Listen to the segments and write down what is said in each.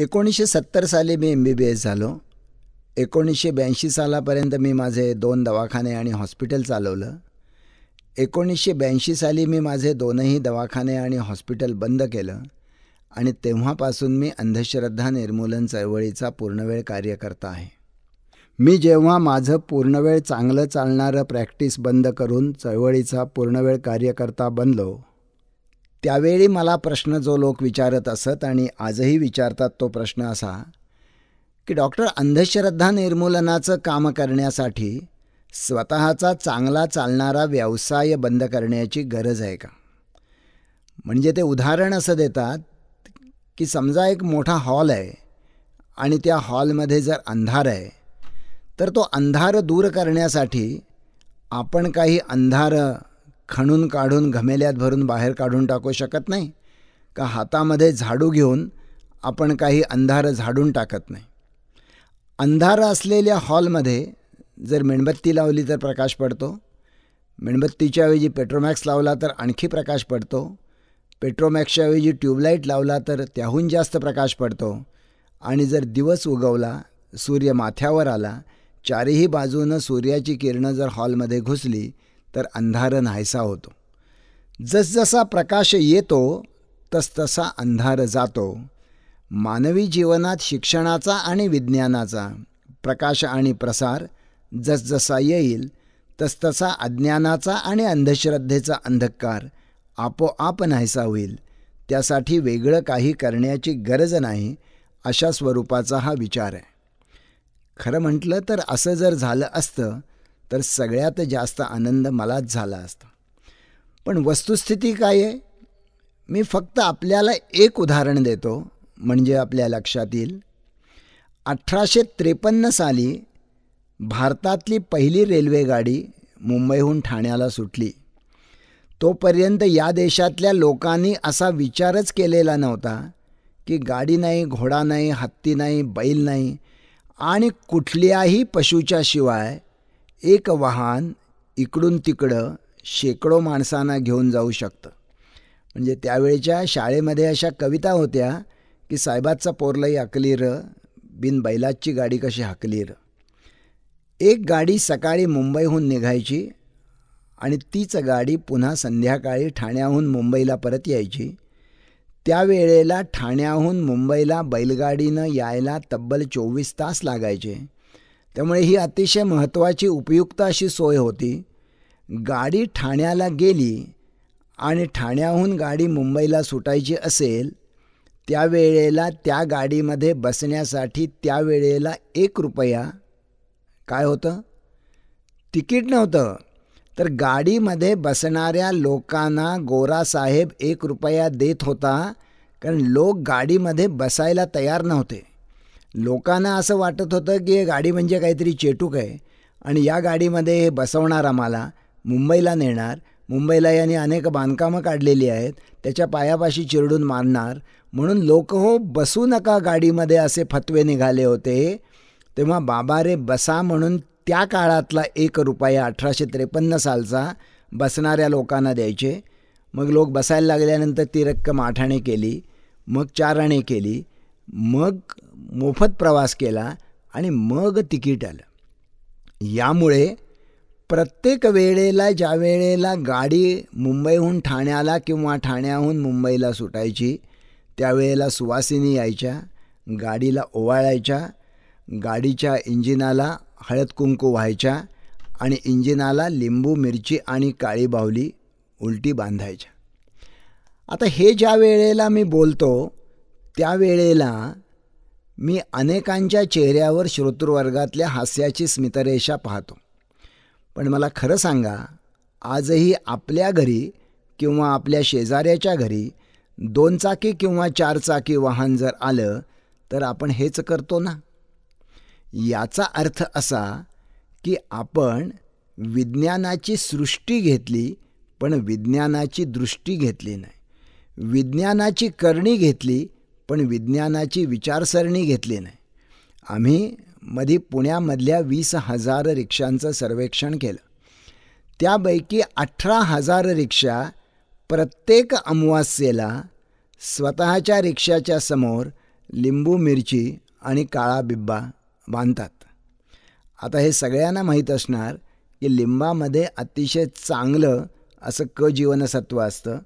एकोणीसशे सत्तर साली मी एम बी बी एस झालो एकोणीसशे ब्याऐंशी सालापर्यंत मी माझे दोन दवाखाने आणि हॉस्पिटल चालवलं एकोणीसशे ब्याऐंशी साली मी माझे दोनही दवाखाने आणि हॉस्पिटल बंद केलं आणि तेव्हापासून मी अंधश्रद्धा निर्मूलन चळवळीचा पूर्णवेळ कार्यकर्ता आहे मी जेव्हा माझं पूर्णवेळ चांगलं चालणारं प्रॅक्टिस बंद करून चळवळीचा पूर्णवेळ कार्यकर्ता बनलो त्यावेळी मला प्रश्न जो लोक विचारत असत आणि आजही विचारतात तो प्रश्न असा की डॉक्टर अंधश्रद्धा निर्मूलनाचं काम करण्यासाठी स्वतःचा चांगला चालणारा व्यवसाय बंद करण्याची गरज आहे का म्हणजे ते उदाहरण असं देतात की समजा एक मोठा हॉल आहे आणि त्या हॉलमध्ये जर अंधार आहे तर तो अंधार दूर करण्यासाठी आपण काही अंधार खणून काढून घमेल्यात भरून बाहेर काढून टाकू शकत नाही का हातामध्ये झाडू घेऊन आपण काही अंधार झाडून टाकत नाही अंधार असलेल्या हॉलमध्ये जर मेणबत्ती लावली तर प्रकाश पडतो मेणबत्तीच्या ऐवजी पेट्रोमॅक्स लावला तर आणखी प्रकाश पडतो पेट्रोमॅक्सच्याऐवजी ट्यूबलाईट लावला तर त्याहून जास्त प्रकाश पडतो आणि जर दिवस उगवला सूर्य माथ्यावर आला चारही बाजूनं सूर्याची किरणं जर हॉलमध्ये घुसली तर अंधार नाहीसा होतो जसजसा प्रकाश येतो तसतसा अंधार जातो मानवी जीवनात शिक्षणाचा आणि विज्ञानाचा प्रकाश आणि प्रसार जसजसा येईल तसतसा अज्ञानाचा आणि अंधश्रद्धेचा अंधकार आपोआप नाहीसा होईल त्यासाठी वेगळं काही करण्याची गरज नाही अशा स्वरूपाचा हा विचार आहे खरं म्हटलं तर असं जर झालं असतं तर सगळ्यात जास्त आनंद मलाच झाला असता पण वस्तुस्थिती काय आहे मी फक्त आपल्याला एक उदाहरण देतो म्हणजे आपल्या लक्षात येईल अठराशे त्रेपन्न साली भारतातली पहिली रेल्वेगाडी मुंबईहून ठाण्याला सुटली तोपर्यंत या देशातल्या लोकांनी असा विचारच केलेला नव्हता की गाडी नाही घोडा नाही हत्ती नाही बैल नाही आणि कुठल्याही पशूच्या शिवाय एक वाहन इकडून तिकडं शेकडो माणसांना घेऊन जाऊ शकतं म्हणजे त्यावेळच्या शाळेमध्ये अशा कविता होत्या की साहेबाचा हकली र बिन बैलाची गाडी कशी र एक गाडी सकाळी मुंबईहून निघायची आणि तीच गाडी पुन्हा संध्याकाळी ठाण्याहून मुंबईला परत यायची त्यावेळेला ठाण्याहून मुंबईला बैलगाडीनं यायला तब्बल चोवीस तास लागायचे त्यामुळे ही अतिशय महत्त्वाची उपयुक्त अशी सोय होती गाडी ठाण्याला गेली आणि ठाण्याहून गाडी मुंबईला सुटायची असेल त्यावेळेला त्या गाडीमध्ये बसण्यासाठी त्यावेळेला एक रुपया काय होतं तिकीट नव्हतं तर गाडीमध्ये बसणाऱ्या लोकांना गोरासाहेब एक रुपया देत होता कारण लोक गाडीमध्ये बसायला तयार नव्हते लोकांना असं वाटत होतं की गाडी म्हणजे काहीतरी चेटूक आहे आणि या गाडीमध्ये हे बसवणार आम्हाला मुंबईला नेणार मुंबईला यांनी अनेक बांधकामं काढलेली आहेत त्याच्या पायापाशी चिरडून मारणार म्हणून लोक हो बसू नका गाडीमध्ये असे फतवे निघाले होते तेव्हा बाबा रे बसा म्हणून त्या काळातला एक रुपया अठराशे त्रेपन्न सालचा बसणाऱ्या लोकांना द्यायचे मग लोक बसायला लागल्यानंतर ती रक्कम आठाणे केली मग चारणे केली मग मोफत प्रवास केला आणि मग तिकीट आलं यामुळे प्रत्येक वेळेला ज्या वेळेला गाडी मुंबईहून ठाण्याला किंवा ठाण्याहून मुंबईला सुटायची त्यावेळेला सुवासिनी यायच्या गाडीला ओवाळायच्या गाडीच्या इंजिनाला हळद कुंकू व्हायच्या आणि इंजिनाला लिंबू मिरची आणि काळी बाहुली उलटी बांधायच्या आता हे ज्या वेळेला मी बोलतो त्यावेळेला मी अनेकांच्या चेहऱ्यावर श्रोतृवर्गातल्या हास्याची स्मितरेषा पाहतो पण मला खरं सांगा आजही आपल्या घरी किंवा आपल्या शेजाऱ्याच्या घरी दोन चाकी किंवा चारचाकी वाहन जर आलं तर आपण हेच करतो ना याचा अर्थ असा की आपण विज्ञानाची सृष्टी घेतली पण विज्ञानाची दृष्टी घेतली नाही विज्ञानाची करणी घेतली पण विज्ञानाची विचारसरणी घेतली नाही आम्ही मधी पुण्यामधल्या वीस हजार रिक्षांचं सर्वेक्षण केलं त्यापैकी अठरा हजार रिक्षा प्रत्येक अमावास्येला स्वतःच्या रिक्षाच्या समोर लिंबू मिरची आणि काळा बिब्बा बांधतात आता हे सगळ्यांना माहीत असणार की लिंबामध्ये अतिशय चांगलं असं क जीवनसत्व असतं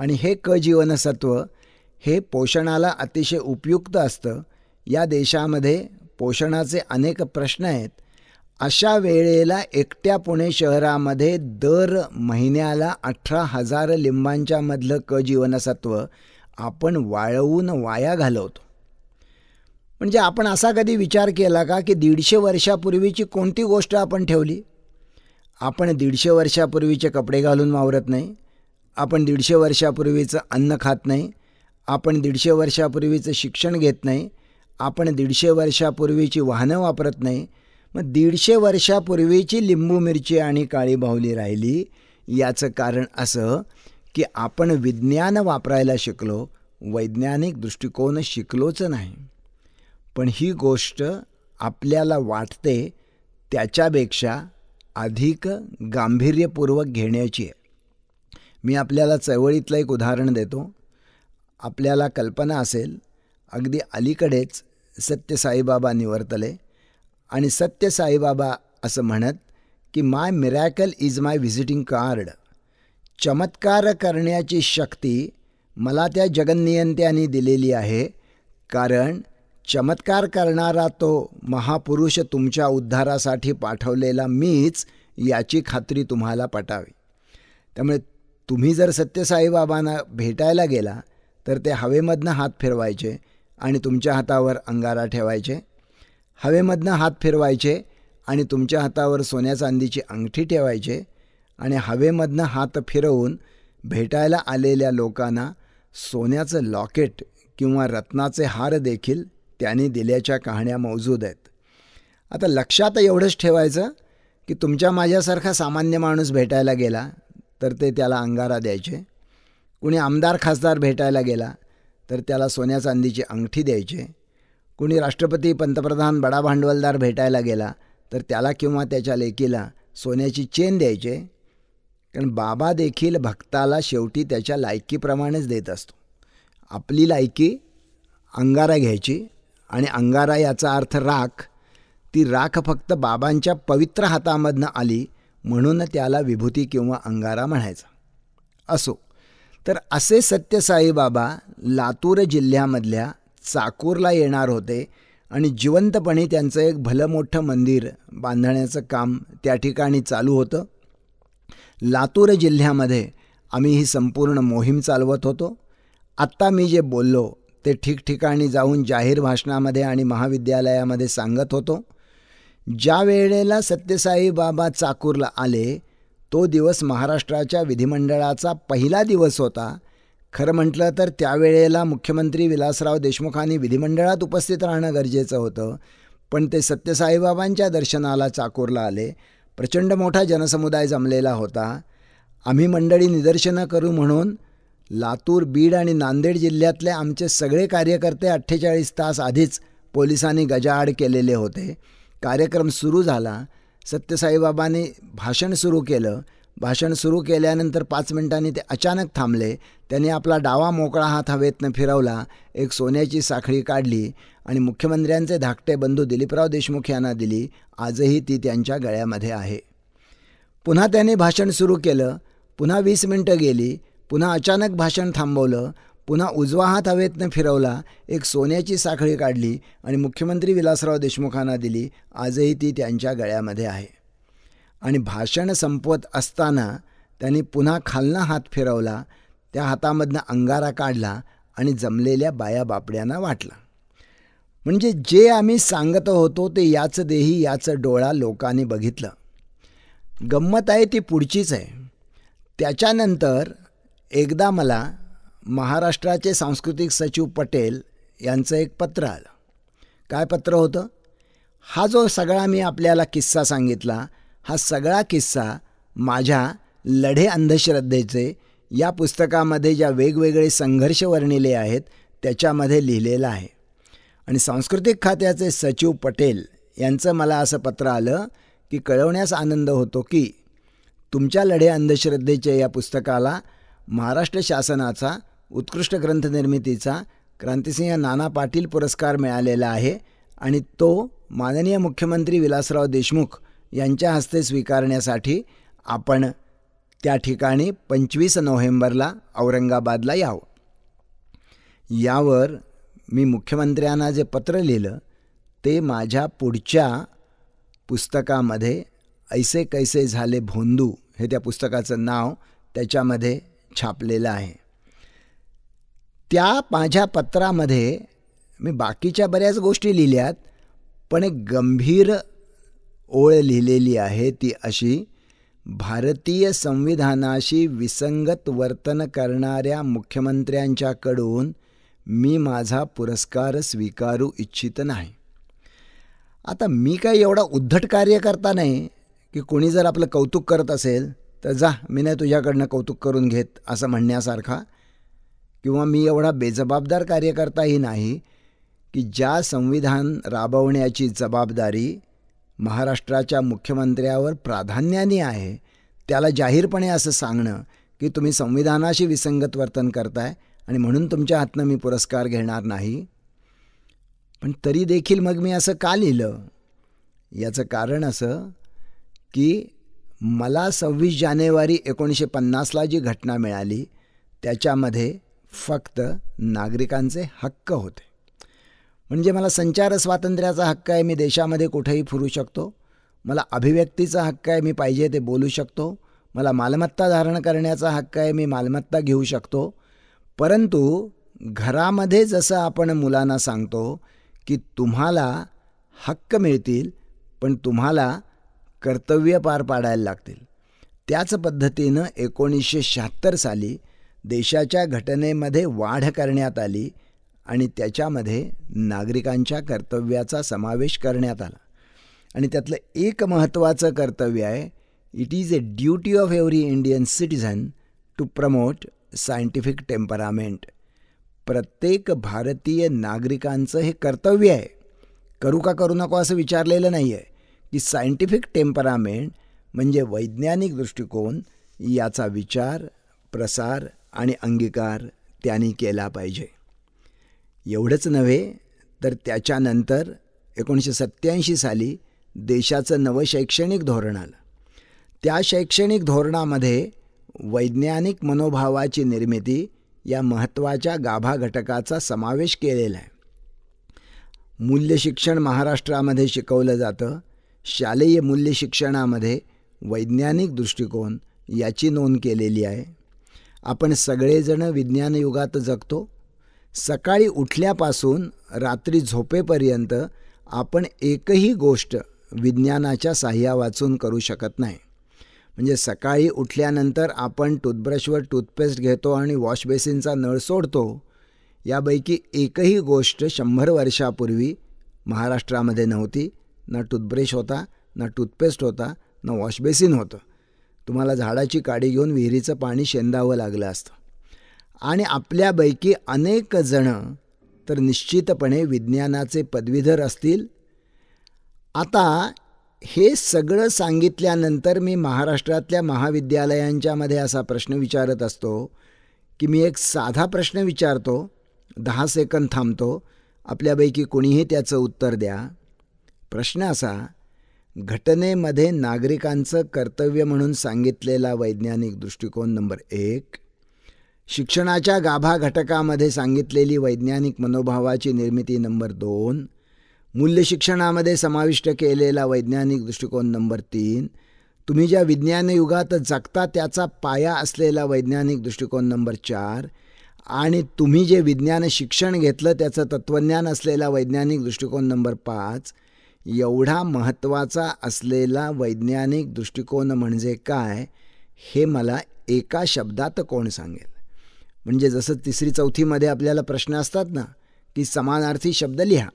आणि हे क जीवनसत्व हे पोषणाला अतिशय उपयुक्त असतं या देशामध्ये पोषणाचे अनेक प्रश्न आहेत अशा वेळेला एकट्या पुणे शहरामध्ये दर महिन्याला अठरा हजार लिंबांच्यामधलं क जीवनसत्व आपण वाळवून वाया घालवतो म्हणजे आपण असा कधी विचार केला का की दीडशे वर्षापूर्वीची कोणती गोष्ट आपण ठेवली आपण दीडशे वर्षापूर्वीचे कपडे घालून वावरत नाही आपण दीडशे वर्षापूर्वीचं अन्न खात नाही आपण दीडशे वर्षापूर्वीचं शिक्षण घेत नाही आपण दीडशे वर्षापूर्वीची वाहनं वापरत नाही मग दीडशे वर्षापूर्वीची लिंबू मिरची आणि काळी बाहुली राहिली याचं कारण असं की आपण विज्ञान वापरायला शिकलो वैज्ञानिक दृष्टिकोन शिकलोच नाही पण ही गोष्ट आपल्याला वाटते त्याच्यापेक्षा अधिक गांभीर्यपूर्वक घेण्याची आहे मी आपल्याला चळवळीतलं एक उदाहरण देतो आपल्याला कल्पना असेल अगदी अलीकडेच सत्यसाईबाबा निवर्तले आणि सत्यसाईबाबा असं म्हणत की माय miracle is my visiting card चमत्कार करण्याची शक्ती मला त्या जगनियंत्याने दिलेली आहे कारण चमत्कार करणारा तो महापुरुष तुमच्या उद्धारासाठी पाठवलेला मीच याची खात्री तुम्हाला पटावी त्यामुळे तुम्ही जर सत्यसाईबाबांना भेटायला गेला तर ते हवेमधनं हात फिरवायचे आणि तुमच्या हातावर अंगारा ठेवायचे हवेमधनं हात फिरवायचे आणि तुमच्या हातावर सोन्या चांदीची अंगठी ठेवायचे आणि हवेमधनं हात फिरवून भेटायला आलेल्या लोकांना सोन्याचं लॉकेट किंवा रत्नाचे हार देखील त्यांनी दिल्याच्या कहाण्या मौजूद आहेत आता लक्षात एवढंच ठेवायचं की तुमच्या माझ्यासारखा सामान्य माणूस भेटायला गेला तर ते त्याला अंगारा द्यायचे कुणी आमदार खासदार भेटायला गेला तर त्याला सोन्या चांदीची अंगठी द्यायचे कुणी राष्ट्रपती पंतप्रधान बडा भांडवलदार भेटायला गेला तर त्याला किंवा त्याच्या लेकीला सोन्याची चेन द्यायचे कारण बाबा देखील भक्ताला शेवटी त्याच्या लायकीप्रमाणेच देत असतो आपली लायकी अंगारा घ्यायची आणि अंगारा याचा अर्थ राख ती राख फक्त बाबांच्या पवित्र हातामधनं आली म्हणून त्याला विभूती किंवा अंगारा म्हणायचा असो तर असे सत्यसाईबाबा लातूर जिल्ह्यामधल्या चाकूरला येणार होते आणि जिवंतपणे त्यांचं एक भलं मोठं मंदिर बांधण्याचं काम त्या ठिकाणी चालू होतं लातूर जिल्ह्यामध्ये आम्ही ही संपूर्ण मोहीम चालवत होतो आत्ता मी जे बोललो ते ठिकठिकाणी जाऊन जाहीर भाषणामध्ये आणि महाविद्यालयामध्ये सांगत होतो ज्या वेळेला सत्यसाई बाबा चाकूरला आले तो दिवस महाराष्ट्राच्या विधिमंडळाचा पहिला दिवस होता खरं म्हटलं तर त्यावेळेला मुख्यमंत्री विलासराव देशमुखांनी विधिमंडळात उपस्थित राहणं गरजेचं होतं पण ते सत्यसाईबाबांच्या दर्शनाला चाकूरला आले प्रचंड मोठा जनसमुदाय जमलेला होता आम्ही मंडळी निदर्शनं करू म्हणून लातूर बीड आणि नांदेड जिल्ह्यातले आमचे सगळे कार्यकर्ते अठ्ठेचाळीस तास आधीच पोलिसांनी गजाआड केलेले होते कार्यक्रम सुरू झाला सत्यसाईबाबांनी भाषण सुरू केलं भाषण सुरू केल्यानंतर पाच मिनिटांनी ते अचानक थांबले त्यांनी आपला डावा मोकळा हात हवेतनं फिरवला एक सोन्याची साखळी काढली आणि मुख्यमंत्र्यांचे धाकटे बंधू दिलीपराव देशमुख यांना दिली आजही ती त्यांच्या गळ्यामध्ये आहे पुन्हा त्यांनी भाषण सुरू केलं पुन्हा वीस मिनटं गेली पुन्हा अचानक भाषण थांबवलं पुन्हा उजवा हात हवेतनं फिरवला एक सोन्याची साखळी काढली आणि मुख्यमंत्री विलासराव देशमुखांना दिली आजही ती त्यांच्या गळ्यामध्ये आहे आणि भाषण संपवत असताना त्यांनी पुन्हा खालना हात फिरवला त्या हातामधनं अंगारा काढला आणि जमलेल्या बाया बापड्यांना वाटला म्हणजे जे आम्ही सांगत होतो ते याचं देही याचं डोळा लोकांनी बघितलं गंमत आहे ती पुढचीच आहे त्याच्यानंतर एकदा मला महाराष्ट्राचे सांस्कृतिक सचिव पटेल यांचं एक पत्र आलं काय पत्र होतं हा जो सगळा मी आपल्याला किस्सा सांगितला हा सगळा किस्सा माझ्या लढे अंधश्रद्धेचे या पुस्तकामध्ये ज्या वेगवेगळे संघर्ष वर्णिले आहेत त्याच्यामध्ये लिहिलेला आहे आणि सांस्कृतिक खात्याचे सचिव पटेल यांचं मला असं पत्र आलं की कळवण्यास आनंद होतो की तुमच्या लढे अंधश्रद्धेच्या या पुस्तकाला महाराष्ट्र शासनाचा उत्कृष्ट ग्रंथनिर्मितीचा क्रांतिसिंह नाना पाटील पुरस्कार मिळालेला आहे आणि तो माननीय मुख्यमंत्री विलासराव देशमुख यांच्या हस्ते स्वीकारण्यासाठी आपण त्या ठिकाणी पंचवीस नोव्हेंबरला औरंगाबादला यावं यावर मी मुख्यमंत्र्यांना जे पत्र लिहिलं ते माझ्या पुढच्या पुस्तकामध्ये ऐसे कैसे झाले भोंदू हे त्या पुस्तकाचं नाव त्याच्यामध्ये छापलेलं आहे त्या माझ्या पत्रामध्ये मी बाकीच्या बऱ्याच गोष्टी लिहिल्यात पण एक गंभीर ओळ लिहिलेली आहे ती अशी भारतीय संविधानाशी विसंगत वर्तन करणाऱ्या मुख्यमंत्र्यांच्याकडून मी माझा पुरस्कार स्वीकारू इच्छित नाही आता मी काय एवढा उद्धट कार्य करता नाही की कोणी जर आपलं कौतुक करत असेल तर जा मी नाही तुझ्याकडनं कौतुक करून घेत असं म्हणण्यासारखा किंवा मी एवढा बेजबाबदार कार्यकर्ताही नाही की ज्या संविधान राबवण्याची जबाबदारी महाराष्ट्राच्या मुख्यमंत्र्यावर प्राधान्याने आहे त्याला जाहीरपणे असं सांगणं की तुम्ही संविधानाशी विसंगत वर्तन करताय आणि म्हणून तुमच्या हातनं मी पुरस्कार घेणार नाही पण तरी देखील मग मी असं का लिहिलं याचं कारण असं की मला सव्वीस जानेवारी एकोणीसशे पन्नासला जी घटना मिळाली त्याच्यामध्ये फक्त नागरिकांचे हक्क होते म्हणजे मला संचार स्वातंत्र्याचा हक्क आहे मी देशामध्ये कुठेही फिरू शकतो मला अभिव्यक्तीचा हक्क आहे मी पाहिजे ते बोलू शकतो मला मालमत्ता धारण करण्याचा हक्क आहे मी मालमत्ता घेऊ शकतो परंतु घरामध्ये जसं आपण मुलांना सांगतो की तुम्हाला हक्क मिळतील पण तुम्हाला कर्तव्य पार पाडायला लागतील त्याच पद्धतीनं एकोणीसशे शहात्तर साली देशाच्या घटनेमध्ये वाढ करण्यात आली आणि त्याच्यामध्ये नागरिकांच्या कर्तव्याचा समावेश करण्यात आला आणि त्यातलं एक महत्त्वाचं कर्तव्य आहे it is a duty of every Indian citizen to promote scientific temperament प्रत्येक भारतीय नागरिकांचं हे कर्तव्य आहे करू का करू नको असं विचारलेलं नाही आहे की सायंटिफिक टेम्परामेंट म्हणजे वैज्ञानिक दृष्टिकोन याचा विचार प्रसार आणि अंगीकार त्यांनी केला पाहिजे एवढंच नव्हे तर त्याच्यानंतर एकोणीसशे सत्त्याऐंशी साली देशाचं नवं शैक्षणिक धोरण आलं त्या शैक्षणिक धोरणामध्ये वैज्ञानिक मनोभावाची निर्मिती या महत्त्वाच्या गाभा घटकाचा समावेश केलेला आहे मूल्य शिक्षण महाराष्ट्रामध्ये शिकवलं जातं शालेय मूल्य शिक्षणामध्ये वैज्ञानिक दृष्टिकोन याची नोंद केलेली आहे आपण सगळेजणं विज्ञान युगात जगतो सकाळी उठल्यापासून रात्री झोपेपर्यंत आपण एकही गोष्ट विज्ञानाच्या साह्या वाचून करू शकत नाही म्हणजे सकाळी उठल्यानंतर आपण टूथब्रशवर टूथपेस्ट घेतो आणि वॉशबेसिनचा नळ सोडतो यापैकी एकही गोष्ट शंभर वर्षापूर्वी महाराष्ट्रामध्ये नव्हती ना टूथब्रश होता ना टूथपेस्ट होता ना वॉशबेसिन होतं तुम्हाला झाडाची काडी घेऊन विहिरीचं पाणी शेंदावं लागलं असतं आणि आपल्यापैकी अनेक जणं तर निश्चितपणे विज्ञानाचे पदवीधर असतील आता हे सगळं सांगितल्यानंतर मी महाराष्ट्रातल्या महाविद्यालयांच्यामध्ये असा प्रश्न विचारत असतो की मी एक साधा प्रश्न विचारतो दहा सेकंद थांबतो आपल्यापैकी कोणीही त्याचं उत्तर द्या प्रश्न असा घटनेमध्ये नागरिकांचं कर्तव्य म्हणून सांगितलेला वैज्ञानिक दृष्टिकोन नंबर एक शिक्षणाच्या गाभा घटकामध्ये सांगितलेली वैज्ञानिक मनोभावाची निर्मिती नंबर दोन शिक्षणामध्ये समाविष्ट केलेला वैज्ञानिक दृष्टिकोन नंबर तीन तुम्ही ज्या विज्ञान युगात जगता त्याचा पाया असलेला वैज्ञानिक दृष्टिकोन नंबर चार आणि तुम्ही जे विज्ञान शिक्षण घेतलं त्याचं तत्त्वज्ञान असलेला वैज्ञानिक दृष्टिकोन नंबर पाच एवढा महत्त्वाचा असलेला वैज्ञानिक दृष्टिकोन म्हणजे काय हे मला एका शब्दात कोण सांगेल म्हणजे जसं तिसरी चौथीमध्ये आपल्याला प्रश्न असतात ना की समानार्थी शब्द लिहा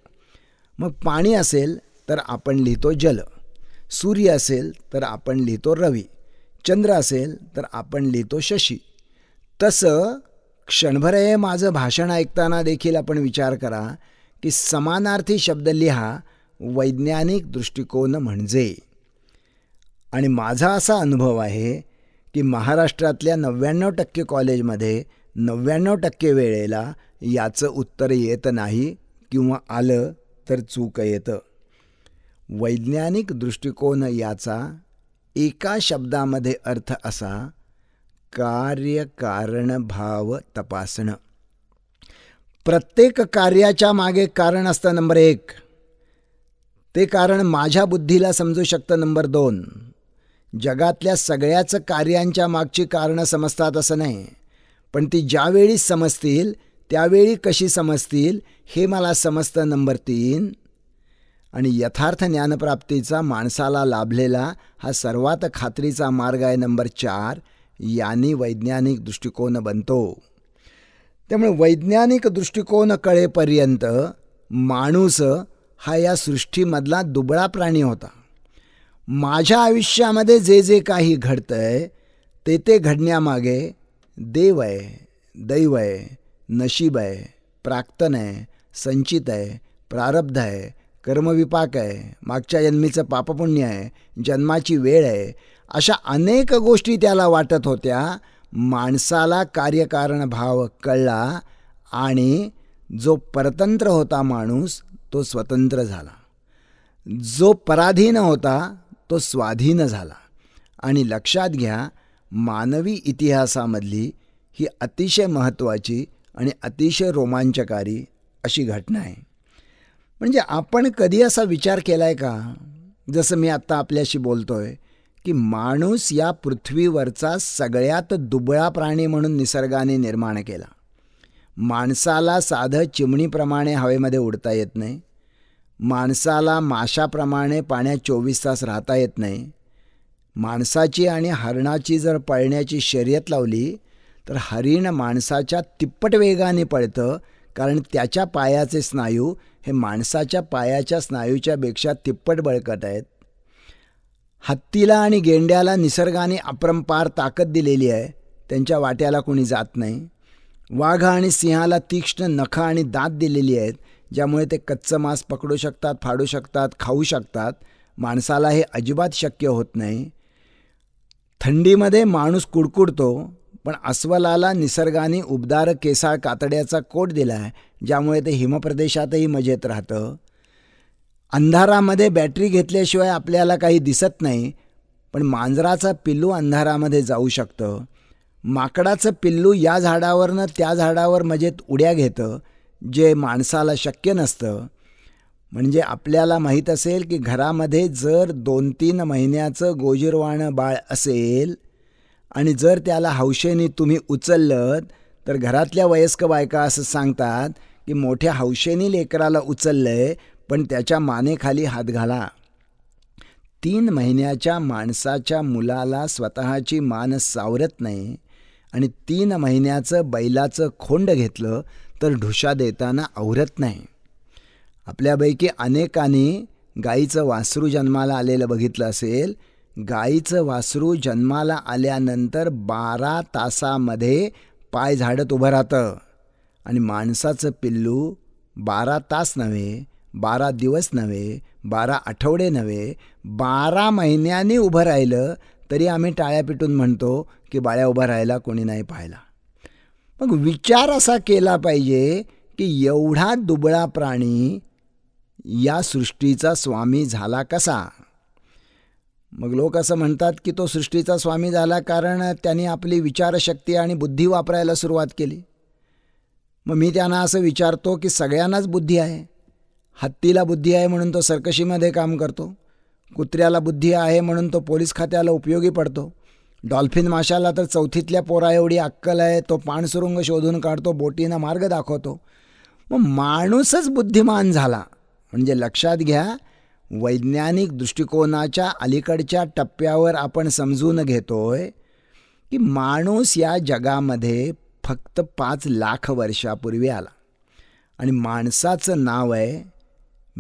मग पाणी असेल तर आपण लिहितो जल सूर्य असेल तर आपण लिहितो रवी चंद्र असेल तर आपण लिहितो शशी तसं क्षणभर हे माझं भाषण ऐकताना देखील आपण विचार करा की समानार्थी शब्द लिहा वैज्ञानिक दृष्टिकोन म्हणजे आणि माझा असा अनुभव आहे की महाराष्ट्रातल्या नव्याण्णव टक्के कॉलेजमध्ये नव्याण्णव टक्के वेळेला याचं उत्तर येत नाही किंवा आलं तर चूक येतं वैज्ञानिक दृष्टिकोन याचा एका शब्दामध्ये अर्थ असा भाव तपासणं प्रत्येक कार्याच्या मागे कारण असतं नंबर एक ते कारण माझ्या बुद्धीला समजू शकतं नंबर दोन जगातल्या सगळ्याच कार्यांच्या मागची कारणं समजतात असं नाही पण ती ज्यावेळी समजतील त्यावेळी कशी समजतील हे मला समजतं नंबर तीन आणि यथार्थ ज्ञानप्राप्तीचा माणसाला लाभलेला हा सर्वात खात्रीचा मार्ग आहे नंबर चार यांनी वैज्ञानिक दृष्टिकोन बनतो त्यामुळे वैज्ञानिक दृष्टिकोन कळेपर्यंत माणूस हा या सृष्टीमधला दुबळा प्राणी होता माझ्या आयुष्यामध्ये जे जे काही घडतं आहे ते ते घडण्यामागे देव आहे दैव आहे नशीब आहे प्राक्तन आहे संचित आहे प्रारब्ध आहे कर्मविपाक आहे मागच्या जन्मीचं पापपुण्य आहे जन्माची वेळ आहे अशा अनेक गोष्टी त्याला वाटत होत्या माणसाला कार्यकारण भाव कळला आणि जो परतंत्र होता माणूस तो स्वतंत्र झाला जो पराधीन होता तो स्वाधीन झाला आणि लक्षात घ्या मानवी इतिहासामधली ही अतिशय महत्त्वाची आणि अतिशय रोमांचकारी अशी घटना आहे म्हणजे आपण कधी असा विचार केला आहे का जसं मी आत्ता आपल्याशी बोलतो आहे की माणूस या पृथ्वीवरचा सगळ्यात दुबळा प्राणी म्हणून निसर्गाने निर्माण केला माणसाला साधं चिमणीप्रमाणे हवेमध्ये उडता येत नाही माणसाला माशाप्रमाणे पाण्यात चोवीस तास राहता येत नाही माणसाची आणि हरणाची जर पळण्याची शर्यत लावली तर हरिण माणसाच्या तिप्पट वेगाने पळतं कारण त्याच्या पायाचे स्नायू हे माणसाच्या पायाच्या स्नायूच्यापेक्षा तिप्पट बळकट आहेत हत्तीला आणि गेंड्याला निसर्गाने अपरंपार ताकद दिलेली आहे त्यांच्या वाट्याला कोणी जात नाही वाघ आणि सिंहाला तीक्ष्ण नखा आणि दात दिलेली आहेत ज्यामुळे ते कच्चं मांस पकडू शकतात फाडू शकतात खाऊ शकतात माणसाला हे अजिबात शक्य होत नाही थंडीमध्ये माणूस कुडकुडतो पण अस्वलाला निसर्गाने उबदार केसाळ कातड्याचा कोट दिला आहे ज्यामुळे ते हिमप्रदेशातही मजेत राहतं अंधारामध्ये बॅटरी घेतल्याशिवाय आपल्याला काही दिसत नाही पण मांजराचा पिल्लू अंधारामध्ये जाऊ शकतं माकडाचं पिल्लू या झाडावरनं त्या झाडावर मजेत म्हणजे उड्या घेतं जे माणसाला शक्य नसतं म्हणजे आपल्याला माहीत असेल की घरामध्ये जर दोन तीन महिन्याचं गोजीरवाणं बाळ असेल आणि जर त्याला हौशेने तुम्ही उचललं तर घरातल्या वयस्क बायका असं सांगतात की मोठ्या हौशेने लेकराला उचललं आहे पण त्याच्या मानेखाली हात घाला तीन महिन्याच्या माणसाच्या मुलाला स्वतःची मान सावरत नाही आणि तीन महिन्याचं बैलाचं खोंड घेतलं तर ढुशा देताना आवरत नाही आपल्यापैकी अनेकांनी गाईचं वासरू जन्माला आलेलं बघितलं असेल गाईचं वासरू जन्माला आल्यानंतर बारा तासामध्ये पाय झाडत उभं राहतं आणि माणसाचं पिल्लू बारा तास नव्हे बारा दिवस नव्हे बारा आठवडे नव्हे बारा महिन्यांनी उभं राहिलं तरी आम्ही टाळ्या पिटून म्हणतो की बाळ्या उभा राहायला कोणी नाही पाहायला मग विचार असा केला पाहिजे की एवढा दुबळा प्राणी या सृष्टीचा स्वामी झाला कसा मग लोक असं म्हणतात की तो सृष्टीचा स्वामी झाला कारण त्यांनी आपली विचारशक्ती आणि बुद्धी वापरायला सुरुवात केली मग मी त्यांना असं विचारतो की सगळ्यांनाच बुद्धी आहे हत्तीला बुद्धी आहे म्हणून तो सर्कशीमध्ये काम करतो कुत्र्याला बुद्धी आहे म्हणून तो पोलीस खात्याला उपयोगी पडतो डॉल्फिन माशाला तर चौथीतल्या पोरा एवढी अक्कल आहे तो पाणसुरुंग शोधून काढतो बोटीनं मार्ग दाखवतो मग माणूसच बुद्धिमान झाला म्हणजे लक्षात घ्या वैज्ञानिक दृष्टिकोनाच्या अलीकडच्या टप्प्यावर आपण समजून घेतोय की माणूस या जगामध्ये फक्त पाच लाख वर्षापूर्वी आला आणि माणसाचं नाव आहे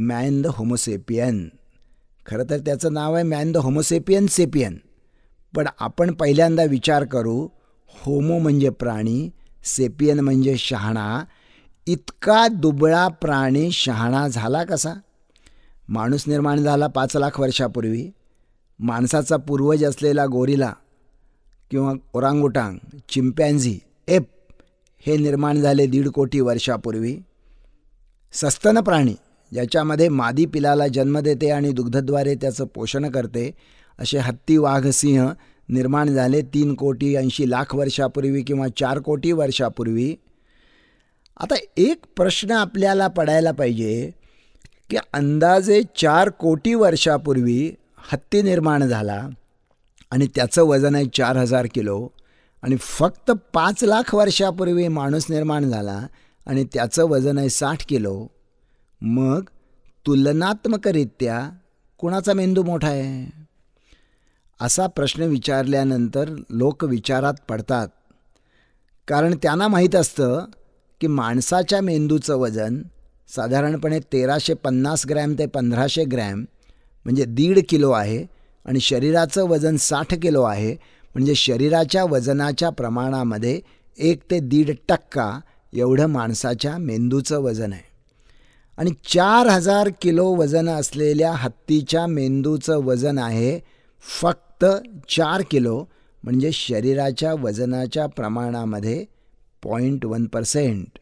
मॅन द होमोसेपियन खरं तर त्याचं नाव आहे मॅन द होमोसेपियन सेपियन पण आपण पहिल्यांदा विचार करू होमो म्हणजे प्राणी सेपियन म्हणजे शहाणा इतका दुबळा प्राणी शहाणा झाला कसा माणूस निर्माण झाला पाच लाख वर्षापूर्वी माणसाचा पूर्वज असलेला गोरिला किंवा ओरांगुटांग चिम्पॅन्झी एप हे निर्माण झाले दीड कोटी वर्षापूर्वी सस्तन प्राणी ज्याच्यामध्ये मादी पिलाला जन्म देते आणि दुग्धद्वारे त्याचं पोषण करते असे हत्ती वाघसिंह निर्माण झाले तीन कोटी ऐंशी लाख वर्षापूर्वी किंवा चार कोटी वर्षापूर्वी आता एक प्रश्न आपल्याला पडायला पाहिजे की अंदाजे चार कोटी वर्षापूर्वी हत्ती निर्माण झाला आणि त्याचं वजन आहे चार हजार किलो आणि फक्त पाच लाख वर्षापूर्वी माणूस निर्माण झाला आणि त्याचं वजन आहे साठ किलो मग तुलनात्मकरित्या कुणाचा मेंदू मोठा आहे असा प्रश्न विचारल्यानंतर लोक विचारात पडतात कारण त्यांना माहीत असतं की माणसाच्या मेंदूचं वजन साधारणपणे तेराशे पन्नास ग्रॅम ते पंधराशे ग्रॅम म्हणजे दीड किलो आहे आणि शरीराचं वजन साठ किलो आहे म्हणजे शरीराच्या वजनाच्या प्रमाणामध्ये एक ते दीड टक्का एवढं माणसाच्या मेंदूचं वजन आहे आणि चार हजार किलो वजन असलेल्या हत्तीच्या मेंदूचं वजन आहे फक्त चार किलो म्हणजे शरीराच्या वजनाच्या प्रमाणामध्ये पॉईंट वन पर्सेंट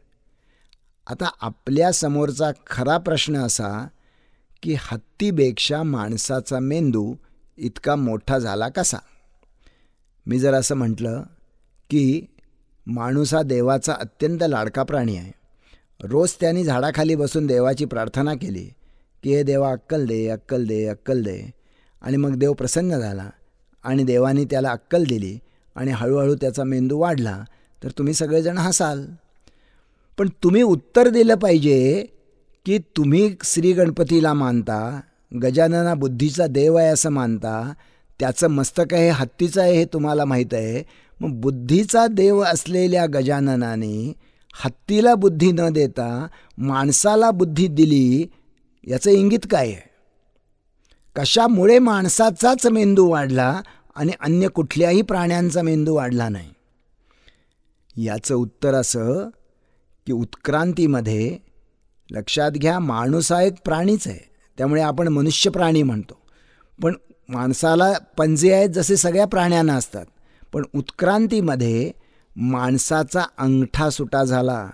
आता आपल्यासमोरचा खरा प्रश्न असा की हत्तीपेक्षा माणसाचा मेंदू इतका मोठा झाला कसा मी जर असं म्हटलं की माणूस हा देवाचा अत्यंत लाडका प्राणी आहे रोज त्यांनी झाडाखाली बसून देवाची प्रार्थना केली की हे देवा अक्कल दे अक्कल दे अक्कल दे आणि मग देव प्रसन्न झाला आणि देवाने त्याला अक्कल दिली आणि हळूहळू त्याचा मेंदू वाढला तर तुम्ही सगळेजण हसाल पण तुम्ही उत्तर दिलं पाहिजे की तुम्ही श्री गणपतीला मानता गजानना बुद्धीचा देव आहे असं मानता त्याचं मस्तक आहे हत्तीचं आहे हे तुम्हाला माहीत आहे मग बुद्धीचा देव असलेल्या गजाननाने हत्तीला बुद्धी न देता माणसाला बुद्धी दिली याचं इंगित काय आहे कशामुळे माणसाचाच मेंदू वाढला आणि अन्य कुठल्याही प्राण्यांचा मेंदू वाढला नाही याचं उत्तर असं की उत्क्रांतीमध्ये लक्षात घ्या माणूस हा एक प्राणीच आहे त्यामुळे आपण मनुष्य प्राणी म्हणतो पण माणसाला पंजे आहेत जसे सगळ्या प्राण्यांना असतात पण उत्क्रांतीमध्ये माणसाचा अंगठा सुटा झाला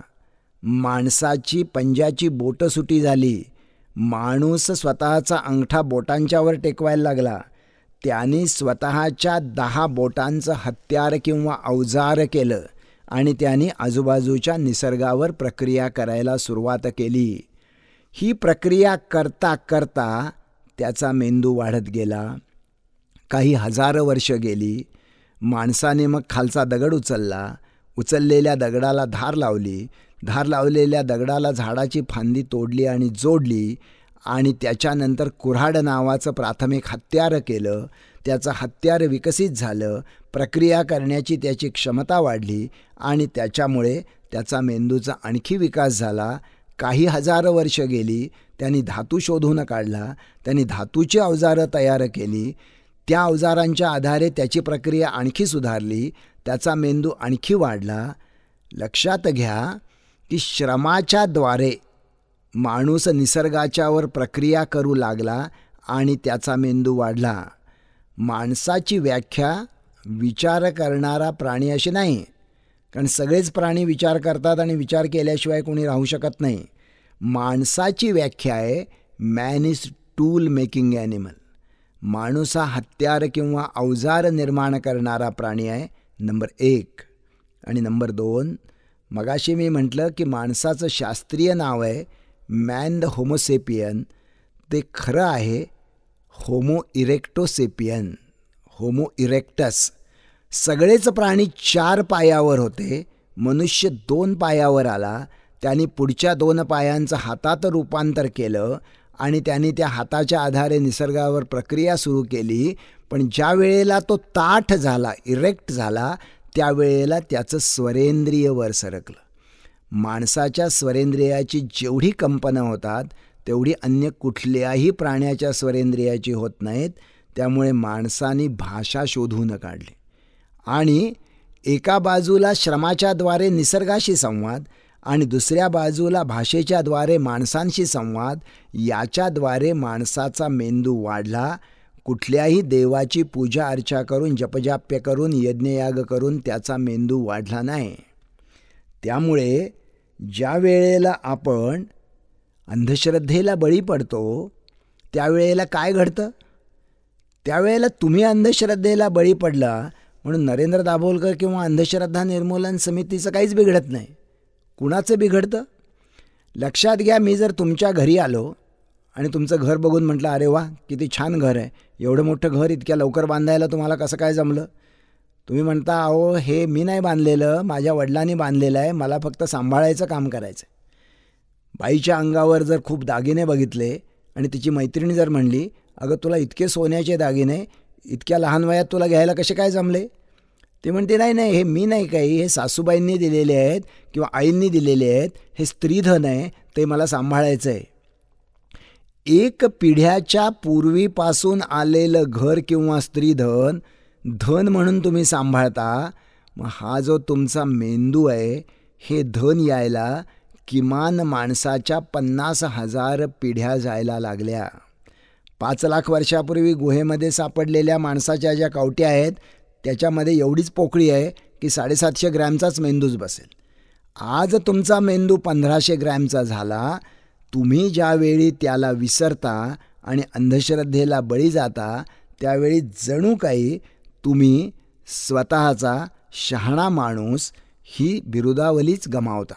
माणसाची पंजाची बोटं सुटी झाली माणूस स्वतःचा अंगठा बोटांच्यावर टेकवायला लागला त्याने स्वतःच्या दहा बोटांचं हत्यार किंवा अवजार केलं आणि त्याने आजूबाजूच्या निसर्गावर प्रक्रिया करायला सुरुवात केली ही प्रक्रिया करता करता त्याचा मेंदू वाढत गेला काही हजार वर्ष गेली माणसाने मग खालचा दगड उचलला उचललेल्या दगडाला धार लावली धार लावलेल्या दगडाला झाडाची फांदी तोडली आणि जोडली आणि त्याच्यानंतर कुऱ्हाड नावाचं प्राथमिक हत्यार केलं त्याचं हत्यार विकसित झालं प्रक्रिया करण्याची त्याची क्षमता वाढली आणि त्याच्यामुळे त्याचा मेंदूचा आणखी विकास झाला काही हजार वर्ष गेली त्यांनी धातू शोधून काढला त्यांनी धातूची अवजारं तयार केली त्या अवजारांच्या आधारे त्याची प्रक्रिया आणखी सुधारली त्याचा मेंदू आणखी वाढला लक्षात घ्या की श्रमाच्याद्वारे माणूस निसर्गाच्यावर प्रक्रिया करू लागला आणि त्याचा मेंदू वाढला माणसाची व्याख्या विचार करणारा प्राणी अशी नाही कारण सगळेच प्राणी विचार करतात आणि विचार केल्याशिवाय कोणी राहू शकत नाही माणसाची व्याख्या आहे man is tool making animal माणूस हा हत्यार किंवा अवजार निर्माण करणारा प्राणी आहे नंबर एक आणि नंबर दोन मगाशी मी म्हटलं की माणसाचं शास्त्रीय नाव आहे मॅन द होमोसेपियन ते खरं आहे होमो इरेक्टोसेपियन होमो इरेक्टस सगळेच प्राणी चार पायावर होते मनुष्य दोन पायावर आला त्यांनी पुढच्या दोन पायांचं हातात रूपांतर केलं आणि त्यांनी त्या हाताच्या आधारे निसर्गावर प्रक्रिया सुरू केली पण ज्या वेळेला तो ताठ झाला इरेक्ट झाला त्यावेळेला त्याचं स्वरेंद्रिय वर सरकलं माणसाच्या स्वरेंद्रियाची जेवढी कंपनं होतात तेवढी अन्य कुठल्याही प्राण्याच्या स्वरेंद्रियाची होत नाहीत त्यामुळे माणसाने भाषा शोधून काढली आणि एका बाजूला श्रमाच्याद्वारे निसर्गाशी संवाद आणि दुसऱ्या बाजूला भाषेच्याद्वारे माणसांशी संवाद याच्याद्वारे माणसाचा मेंदू वाढला कुठल्याही देवाची पूजा अर्चा करून जपजाप्य करून यज्ञयाग करून त्याचा मेंदू वाढला नाही त्यामुळे ज्या वेळेला आपण अंधश्रद्धेला बळी पडतो त्यावेळेला काय घडतं त्यावेळेला तुम्ही अंधश्रद्धेला बळी पडला म्हणून नरेंद्र दाभोलकर किंवा अंधश्रद्धा निर्मूलन समितीचं काहीच बिघडत नाही कुणाचं बिघडतं लक्षात घ्या मी जर तुमच्या घरी आलो आणि तुमचं घर बघून म्हटलं अरे वा किती छान घर आहे एवढं मोठं घर इतक्या लवकर बांधायला तुम्हाला कसं काय जमलं तुम्ही म्हणता अहो हे मी नाही बांधलेलं माझ्या वडिलांनी बांधलेलं आहे मला फक्त सांभाळायचं काम करायचं आहे बाईच्या अंगावर जर खूप दागिने बघितले आणि तिची मैत्रिणी जर म्हणली अगं तुला इतके सोन्याचे दागिने इतक्या लहान वयात तुला घ्यायला कसे काय जमले ते म्हणते नाही नाही हे मी नाही काही हे सासूबाईंनी दिलेले आहेत किंवा आईंनी दिलेले आहेत हे स्त्रीधन आहे ते मला सांभाळायचं आहे एक पिढ्याच्या पूर्वीपासून आलेलं घर किंवा स्त्रीधन धन म्हणून तुम्ही सांभाळता मग हा जो तुमचा मेंदू आहे हे धन यायला किमान माणसाच्या पन्नास हजार पिढ्या जायला लागल्या पाच लाख वर्षापूर्वी गुहेमध्ये सापडलेल्या माणसाच्या ज्या कावट्या आहेत त्याच्यामध्ये एवढीच पोकळी आहे की साडेसातशे ग्रॅमचाच मेंदूच बसेल आज तुमचा मेंदू पंधराशे ग्रॅमचा झाला तुम्ही ज्यावेळी त्याला विसरता आणि अंधश्रद्धेला बळी जाता त्यावेळी जणू काही तुम्ही स्वतःचा शहाणा माणूस ही बिरुदावलीच गमावता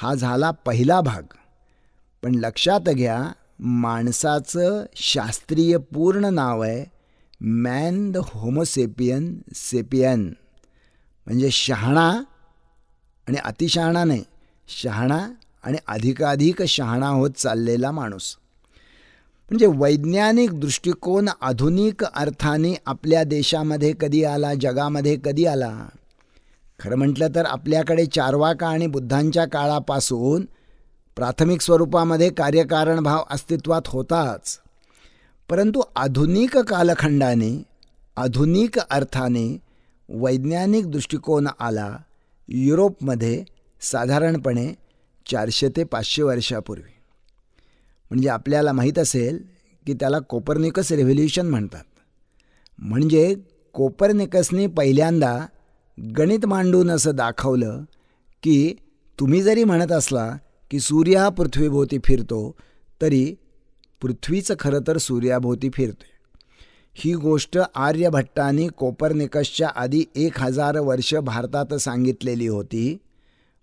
हा झाला पहिला भाग पण लक्षात घ्या माणसाचं शास्त्रीय पूर्ण नाव आहे मॅन द होमोसेपियन सेपियन म्हणजे शहाणा आणि अतिशहाणा नाही शहाणा आणि अधिकाधिक शहाणा होत चाललेला माणूस म्हणजे वैज्ञानिक दृष्टिकोन आधुनिक अर्थाने आपल्या देशामध्ये कधी आला जगामध्ये कधी आला खरं म्हटलं तर आपल्याकडे चारवाका आणि बुद्धांच्या काळापासून प्राथमिक स्वरूपामध्ये कार्यकारण भाव अस्तित्वात होताच परंतु आधुनिक कालखंडाने आधुनिक अर्थाने वैज्ञानिक दृष्टिकोन आला युरोपमध्ये साधारणपणे चारशे ते पाचशे वर्षापूर्वी म्हणजे आपल्याला माहीत असेल की त्याला कोपरनिकस रेव्होल्युशन म्हणतात म्हणजे कोपरनिकसने पहिल्यांदा गणित मांडून असं दाखवलं की तुम्ही जरी म्हणत असला की सूर्य हा पृथ्वीभोवती फिरतो तरी पृथ्वीचं खरं तर सूर्याभोवती फिरते ही गोष्ट आर्यभट्टाने कोपरनिकसच्या आधी एक हजार वर्ष भारतात सांगितलेली होती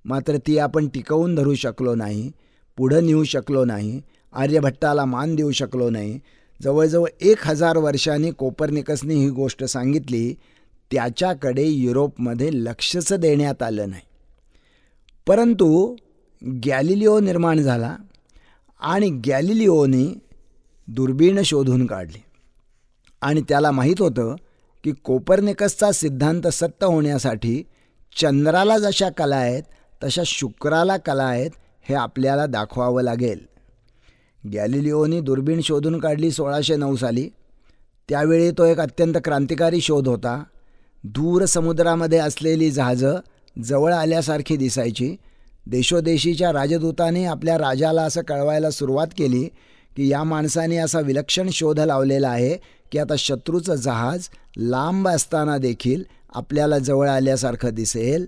मात्र ती आपण टिकवून धरू शकलो नाही पुढं नेऊ शकलो नाही आर्यभट्टाला मान देऊ शकलो नाही जवळजवळ एक हजार वर्षांनी कोपरनिकसने ही गोष्ट सांगितली त्याच्याकडे युरोपमध्ये लक्षच देण्यात आलं नाही परंतु गॅलिलिओ निर्माण झाला आणि गॅलिलिओने दुर्बीण शोधून काढली आणि त्याला माहीत होतं की कोपरनिकसचा सिद्धांत सत्य होण्यासाठी चंद्राला जशा कला आहेत तशा शुक्राला कला आहेत हे आपल्याला दाखवावं लागेल गॅलिलिओनी दुर्बीण शोधून काढली सोळाशे नऊ साली त्यावेळी तो एक अत्यंत क्रांतिकारी शोध होता दूर समुद्रामध्ये असलेली जहाजं जवळ आल्यासारखी दिसायची देशोदेशीच्या राजदूताने आपल्या राजाला असं कळवायला सुरुवात केली की या माणसाने असा विलक्षण शोध लावलेला आहे की आता शत्रूचं जहाज लांब असताना देखील आपल्याला जवळ आल्यासारखं दिसेल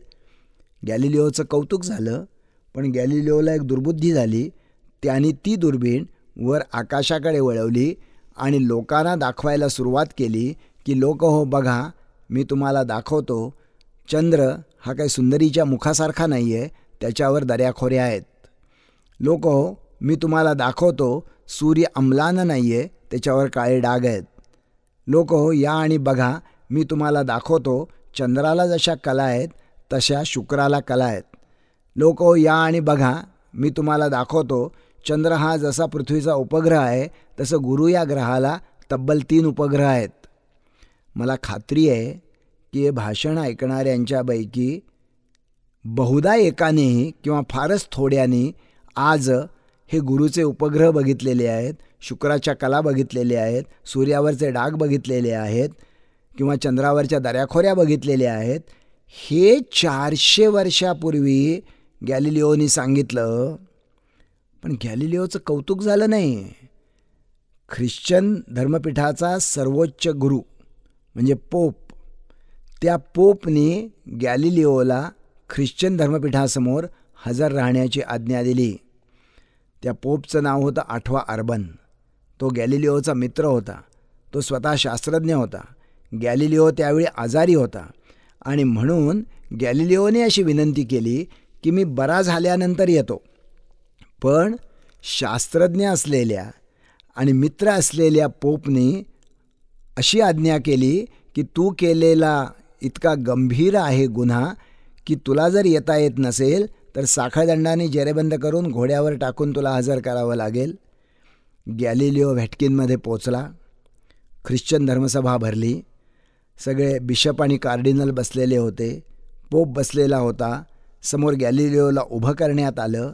गॅलिलिओचं कौतुक झालं पण गॅलिलिओला एक दुर्बुद्धी झाली त्याने ती दुर्बीण वर आकाशाकडे वळवली आणि लोकांना दाखवायला सुरुवात केली की लोक हो बघा मी तुम्हाला दाखवतो चंद्र हा काही सुंदरीच्या मुखासारखा नाही आहे त्याच्यावर दर्याखोऱ्या आहेत लोक हो मी तुम्हाला दाखवतो सूर्य अमलानं नाही आहे त्याच्यावर काळे डाग आहेत लोक हो या आणि बघा मी तुम्हाला दाखवतो चंद्राला जशा कला आहेत तशा शुक्राला कला आहेत लोक हो या आणि बघा मी तुम्हाला दाखवतो चंद्र हा जसा पृथ्वीचा उपग्रह आहे तसं गुरु या ग्रहाला तब्बल तीन उपग्रह आहेत मला खात्री आहे की हे भाषण ऐकणाऱ्यांच्यापैकी बहुधा एकानेही किंवा फारच थोड्याने आज हे गुरुचे उपग्रह बघितलेले आहेत शुक्राच्या कला बघितलेल्या आहेत सूर्यावरचे डाग बघितलेले आहेत किंवा चंद्रावरच्या दऱ्याखोऱ्या बघितलेल्या आहेत हे चारशे वर्षापूर्वी गॅलिलिओनी सांगितलं पण गॅलिलिओचं कौतुक झालं नाही ख्रिश्चन धर्मपीठाचा सर्वोच्च गुरु म्हणजे पोप त्या पोपने गॅलिलिओला ख्रिश्चन धर्मपीठासमोर हजर राहण्याची आज्ञा दिली त्या पोपचं नाव होतं आठवा अर्बन तो गॅलिलिओचा मित्र होता तो स्वतः शास्त्रज्ञ होता गॅलिलिओ त्यावेळी आजारी होता आणि म्हणून गॅलिलिओने अशी विनंती केली की मी बरा झाल्यानंतर येतो पण शास्त्रज्ञ असलेल्या आणि मित्र असलेल्या पोपने अशी आज्ञा केली की तू केलेला इतका गंभीर आहे गुन्हा की तुला जर येता येत नसेल तर साखळदंडाने जेरेबंद करून घोड्यावर टाकून तुला हजर करावं लागेल गॅलिलिओ व्हॅटकिनमध्ये पोचला ख्रिश्चन धर्मसभा भरली सगळे बिशप आणि कार्डिनल बसलेले होते पोप बसलेला होता समोर गॅलिलिओला उभं करण्यात आलं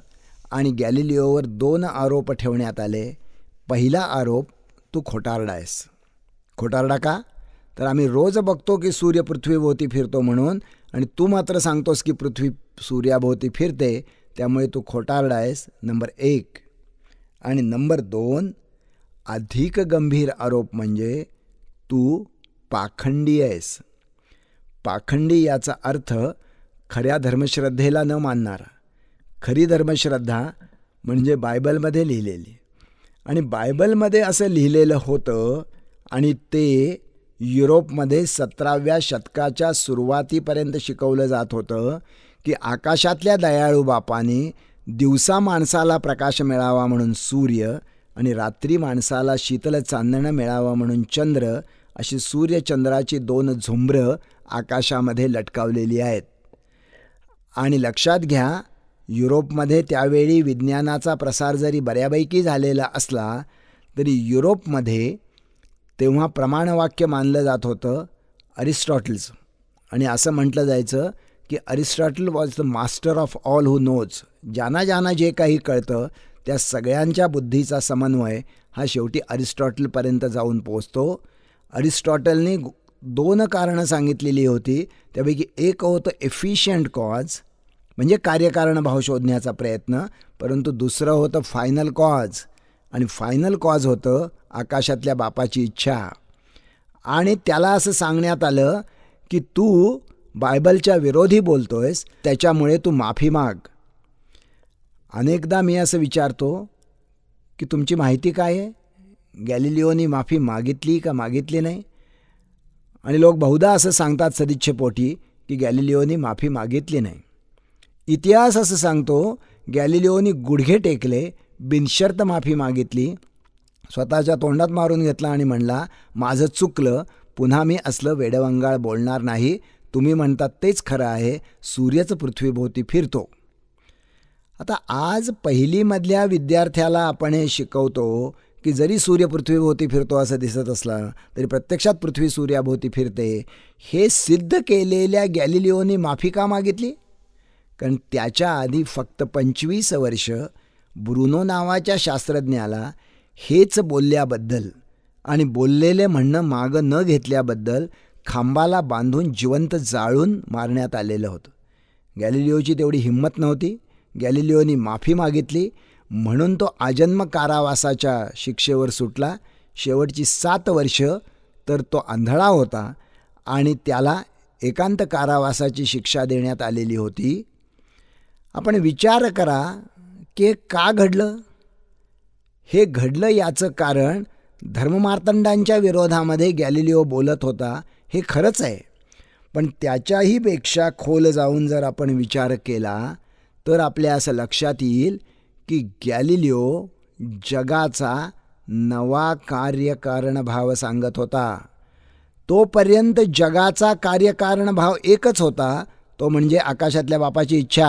आणि गॅलिलिओवर दोन आरोप ठेवण्यात आले पहिला आरोप तू खोटारडा आहेस खोटारडा का तर आम्ही रोज बघतो की सूर्य पृथ्वीभोवती फिरतो म्हणून आणि तू मात्र सांगतोस की पृथ्वी सूर्याभोवती फिरते त्यामुळे तू खोटारडा आहेस नंबर एक आणि नंबर दोन अधिक गंभीर आरोप म्हणजे तू पाखंडी आहेस पाखंडी याचा अर्थ खऱ्या धर्मश्रद्धेला न मानणारा खरी धर्मश्रद्धा म्हणजे बायबलमध्ये लिहिलेली आणि बायबलमध्ये असं लिहिलेलं होतं आणि ते युरोपमध्ये सतराव्या शतकाच्या सुरुवातीपर्यंत शिकवलं जात होतं की आकाशातल्या दयाळू बापाने दिवसा माणसाला प्रकाश मिळावा म्हणून सूर्य आणि रात्री माणसाला शीतल चांदणं मिळावं म्हणून चंद्र अशी सूर्यचंद्राची दोन झुंबरं आकाशामध्ये लटकावलेली आहेत आणि लक्षात घ्या युरोपमध्ये त्यावेळी विज्ञानाचा प्रसार जरी बऱ्यापैकी झालेला असला तरी युरोपमध्ये तेव्हा प्रमाणवाक्य मानलं जात होतं अरिस्टॉटल्स आणि असं म्हटलं जायचं की Aristotle was the master of all who knows ज्यांना ज्यांना जे काही कळतं त्या सगळ्यांच्या बुद्धीचा समन्वय हा शेवटी अरिस्टॉटलपर्यंत जाऊन पोचतो अरिस्टॉटलने दोन कारणं सांगितलेली होती त्यापैकी एक होतं एफिशियंट कॉज म्हणजे कार्यकारण भाव शोधण्याचा प्रयत्न परंतु दुसरं होतं फायनल कॉज आणि फायनल कॉज होतं आकाशातल्या बापाची इच्छा आणि त्याला असं सांगण्यात आलं की तू बायबलच्या विरोधी बोलतोयस त्याच्यामुळे तू माफी माग अनेकदा मी असं विचारतो की तुमची माहिती काय आहे गॅलिलिओनी माफी मागितली का मागितली नाही आणि लोक बहुधा असं सांगतात सदिच्छेपोटी की गॅलिलिओनी माफी मागितली नाही इतिहास असं सांगतो गॅलिलिओनी गुडघे टेकले बिनशर्त माफी मागितली स्वतःच्या तोंडात मारून घेतला आणि म्हणला माझं चुकलं पुन्हा मी असलं वेडवंगाळ बोलणार नाही तुम्ही म्हणतात तेच खरं आहे सूर्यच पृथ्वीभोवती फिरतो आता आज पहिलीमधल्या विद्यार्थ्याला आपण हे शिकवतो की जरी सूर्य पृथ्वीभोवती फिरतो असं दिसत असला तरी प्रत्यक्षात पृथ्वी सूर्याभोवती फिरते हे सिद्ध केलेल्या गॅलिलिओनी माफी का मागितली कारण त्याच्या आधी फक्त पंचवीस वर्ष ब्रुनो नावाच्या शास्त्रज्ञाला हेच बोलल्याबद्दल आणि बोललेले म्हणणं मागं न घेतल्याबद्दल खांबाला बांधून जिवंत जाळून मारण्यात आलेलं होतं गॅलिलिओची तेवढी हिंमत नव्हती गॅलिलिओनी माफी मागितली म्हणून तो आजन्म कारावासाच्या शिक्षेवर सुटला शेवटची सात वर्ष तर तो आंधळा होता आणि त्याला एकांत कारावासाची शिक्षा देण्यात आलेली होती आपण विचार करा की का घडलं हे घडलं याचं कारण धर्ममार्तंडांच्या विरोधामध्ये गॅलिलिओ बोलत होता हे खरंच आहे पण त्याच्याहीपेक्षा खोल जाऊन जर आपण विचार केला तर आपल्या असं लक्षात येईल की गॅलिलिओ जगाचा नवा कार्यकारण भाव सांगत होता तोपर्यंत जगाचा कार्यकारण भाव एकच होता तो म्हणजे आकाशातल्या बापाची इच्छा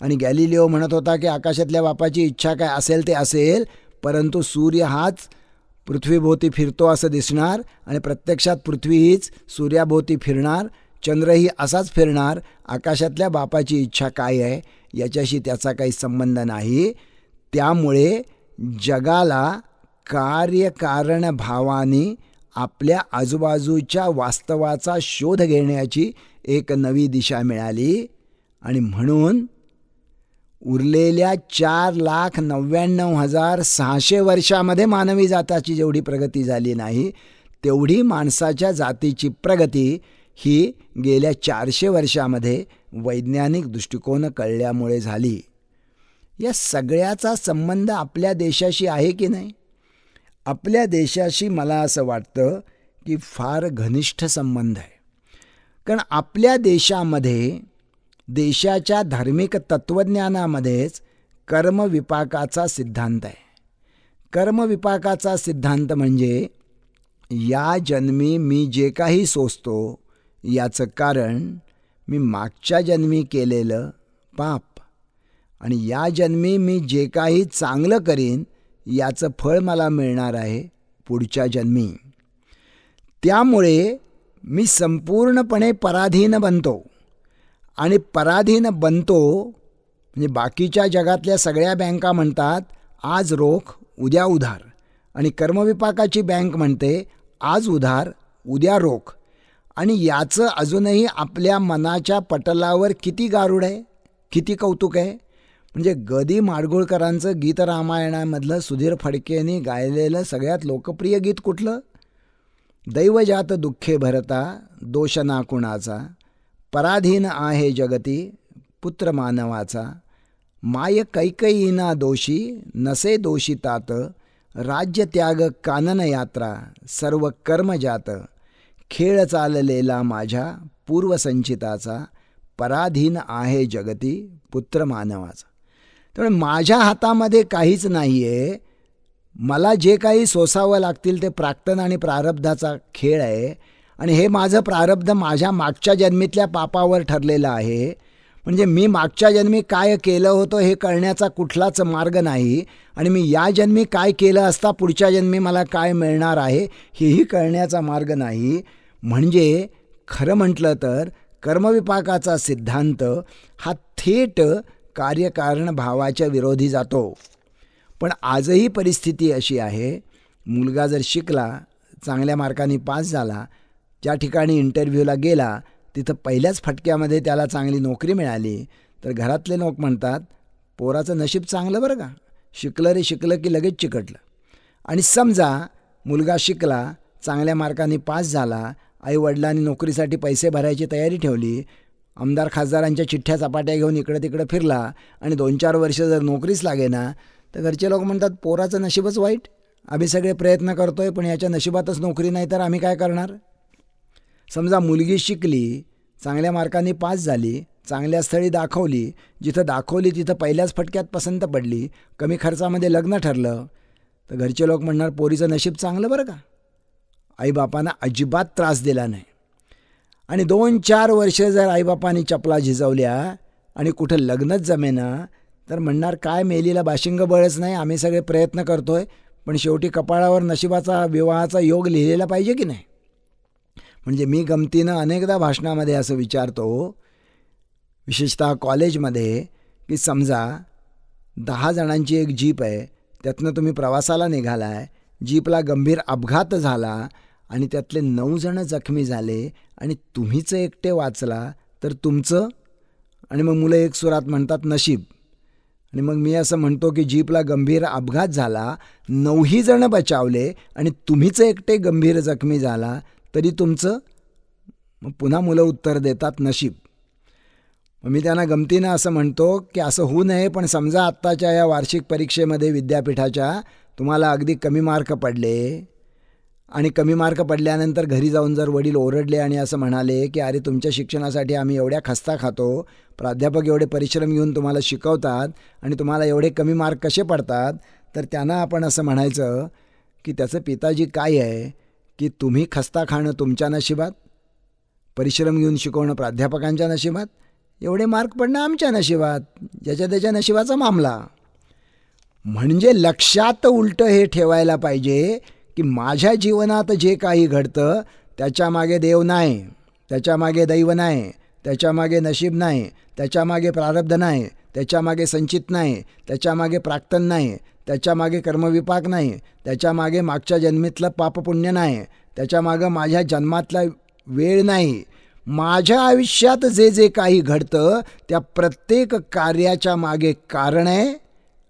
आणि गॅलिलिओ म्हणत होता की आकाशातल्या बापाची इच्छा काय असेल ते असेल परंतु सूर्य हाच पृथ्वीभोवती फिरतो असं दिसणार आणि प्रत्यक्षात पृथ्वी हीच सूर्याभोवती फिरणार चंद्रही असाच फिरणार आकाशातल्या बापाची इच्छा काय आहे याच्याशी त्याचा काही संबंध नाही त्यामुळे जगाला कार्यकारण भावाने आपल्या आजूबाजूच्या वास्तवाचा शोध घेण्याची एक नवी दिशा मिळाली आणि म्हणून उरलेल्या चार लाख नव्याण्णव हजार सहाशे वर्षामध्ये मानवी जाताची जेवढी प्रगती झाली नाही तेवढी माणसाच्या जातीची प्रगती ही गेल्या चारशे वर्षामध्ये वैज्ञानिक दृष्टिकोन कळल्यामुळे झाली या सगळ्याचा संबंध आपल्या देशाशी आहे की नाही आपल्या देशाशी मला असं वाटतं की फार घनिष्ठ संबंध आहे कारण आपल्या देशामध्ये देशाच्या धार्मिक तत्त्वज्ञानामध्येच कर्मविपाकाचा सिद्धांत आहे कर्मविपाकाचा सिद्धांत म्हणजे या जन्मी मी जे काही सोचतो याचं कारण मी मागच्या जन्मी केलेलं पाप आणि या जन्मी मी जे काही चांगलं करीन याचं फळ मला मिळणार आहे पुढच्या जन्मी त्यामुळे मी संपूर्णपणे पराधीन बनतो आणि पराधीन बनतो म्हणजे बाकीच्या जगातल्या सगळ्या बँका म्हणतात आज रोख उद्या उधार आणि कर्मविपाकाची बँक म्हणते आज उधार उद्या रोख आणि याचं अजूनही आपल्या मनाच्या पटलावर किती गारूड आहे किती कौतुक आहे म्हणजे गदी माडगुळकरांचं गीत रामायणामधलं सुधीर फडकेंनी गायलेलं सगळ्यात लोकप्रिय गीत कुठलं दैवजात दुःखे भरता दोष ना कुणाचा पराधीन आहे जगती पुत्र मानवाचा माय कैकयीना दोषी नसे दोषी तात राज्य त्याग कानन यात्रा सर्व कर्म जात खेळ चाललेला माझ्या पूर्वसंचिताचा पराधीन आहे जगती पुत्र मानवाचा तर माझ्या हातामध्ये काहीच नाही आहे मला जे काही सोसावं लागतील ते प्राक्तन आणि प्रारब्धाचा खेळ आहे आणि हे माझं प्रारब्ध माझ्या मागच्या जन्मीतल्या पापावर ठरलेलं आहे म्हणजे मी मागच्या जन्मी काय केलं होतं हे कळण्याचा कुठलाच मार्ग नाही आणि मी या जन्मी काय केलं असता पुढच्या जन्मी मला काय मिळणार आहे हेही कळण्याचा मार्ग नाही म्हणजे खरं म्हटलं तर कर्मविपाकाचा सिद्धांत हा थेट कार्यकारण भावाच्या विरोधी जातो पण आजही परिस्थिती अशी आहे मुलगा जर शिकला चांगल्या मार्काने पास झाला ज्या ठिकाणी इंटरव्ह्यूला गेला तिथं पहिल्याच फटक्यामध्ये त्याला चांगली नोकरी मिळाली तर घरातले लोक म्हणतात पोराचं नशीब चांगलं बरं का शिकलं रे शिकलं की लगेच चिकटलं आणि समजा मुलगा शिकला चांगल्या मार्काने पास झाला आईवडिलांनी नोकरीसाठी पैसे भरायची तयारी ठेवली आमदार खासदारांच्या चिठ्ठ्या चपाट्या घेऊन इकडं तिकडं फिरला आणि दोन चार वर्ष जर नोकरीच ना तर घरचे लोक म्हणतात पोराचं नशीबच वाईट आम्ही सगळे प्रयत्न करतोय पण याच्या नशिबातच नोकरी नाही तर आम्ही काय करणार समजा मुलगी शिकली चांगल्या मार्काने पास झाली चांगल्या स्थळी दाखवली जिथं दाखवली तिथं पहिल्याच फटक्यात पसंत पडली कमी खर्चामध्ये लग्न ठरलं तर घरचे लोक म्हणणार पोरीचं नशीब चांगलं बरं का आईबापांना अजिबात त्रास दिला नाही आणि दोन चार वर्ष जर आईबापांनी चपला झिजवल्या आणि कुठं लग्नच जमेना तर म्हणणार काय मेलीला बाशिंग बळच नाही आम्ही सगळे प्रयत्न करतोय पण शेवटी कपाळावर नशिबाचा विवाहाचा योग लिहिलेला पाहिजे की नाही म्हणजे मी गमतीनं अनेकदा भाषणामध्ये असं विचारतो विशेषतः कॉलेजमध्ये की समजा दहा जणांची एक जीप आहे त्यातनं तुम्ही प्रवासाला निघाला आहे जीपला गंभीर अपघात झाला आणि त्यातले नऊ जण जखमी झाले आणि तुम्हीच एकटे वाचला तर तुमचं आणि मग मुलं एक सुरात म्हणतात नशीब आणि मग मी असं म्हणतो की जीपला गंभीर अपघात झाला नऊही जण बचावले आणि तुम्हीच एकटे गंभीर जखमी झाला तरी तुमचं मग पुन्हा मुलं उत्तर देतात नशीब मग मी त्यांना गमतीनं असं म्हणतो की असं होऊ नये पण समजा आत्ताच्या या वार्षिक परीक्षेमध्ये विद्यापीठाच्या तुम्हाला अगदी कमी मार्क पडले आणि कमी मार्क पडल्यानंतर घरी जाऊन जर वडील ओरडले आणि असं म्हणाले की अरे तुमच्या शिक्षणासाठी आम्ही एवढ्या खस्ता खातो प्राध्यापक एवढे परिश्रम घेऊन तुम्हाला शिकवतात आणि तुम्हाला एवढे कमी मार्क कसे पडतात तर त्यांना आपण असं म्हणायचं की त्याचं पिताजी काय आहे की तुम्ही खस्ता खाणं तुमच्या नशिबात परिश्रम घेऊन शिकवणं प्राध्यापकांच्या नशिबात एवढे मार्क पडणं आमच्या नशिबात ज्याच्या त्याच्या नशिबाचा मामला म्हणजे लक्षात उलटं हे ठेवायला पाहिजे की माझ्या जीवनात जे काही घडतं त्याच्यामागे देव नाही त्याच्यामागे दैव नाही त्याच्यामागे नशीब नाही त्याच्यामागे प्रारब्ध नाही त्याच्यामागे संचित नाही त्याच्यामागे प्राक्तन नाही त्याच्यामागे कर्मविपाक नाही त्याच्यामागे मागच्या जन्मीतलं पापपुण्य नाही त्याच्यामागं माझ्या जन्मातला वेळ नाही माझ्या आयुष्यात जे जे काही घडतं त्या प्रत्येक कार्याच्या मागे कारण आहे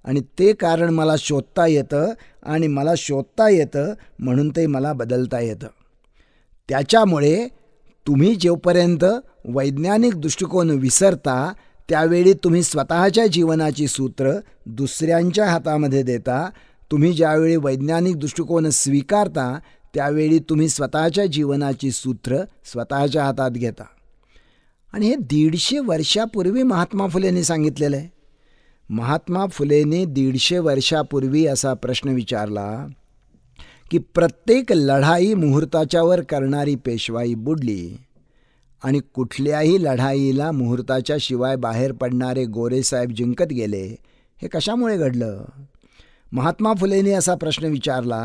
आणि ते कारण मला शोधता येतं आणि मला शोधता येतं म्हणून ते मला बदलता येतं त्याच्यामुळे तुम्ही जोपर्यंत वैज्ञानिक दृष्टिकोन विसरता त्यावेळी तुम्ही स्वतःच्या जीवनाची सूत्र दुसऱ्यांच्या हातामध्ये देता तुम्ही ज्यावेळी वैज्ञानिक दृष्टिकोन स्वीकारता त्यावेळी तुम्ही स्वतःच्या जीवनाची सूत्र स्वतःच्या हातात घेता आणि हे दीडशे वर्षापूर्वी महात्मा फुलेंनी सांगितलेलं आहे महात्मा फुलेने दीडशे वर्षापूर्वी असा प्रश्न विचारला की प्रत्येक लढाई मुहूर्ताच्यावर करणारी पेशवाई बुडली आणि कुठल्याही लढाईला मुहूर्ताच्या शिवाय बाहेर पडणारे गोरेसाहेब जिंकत गेले हे कशामुळे घडलं महात्मा फुलेंनी असा प्रश्न विचारला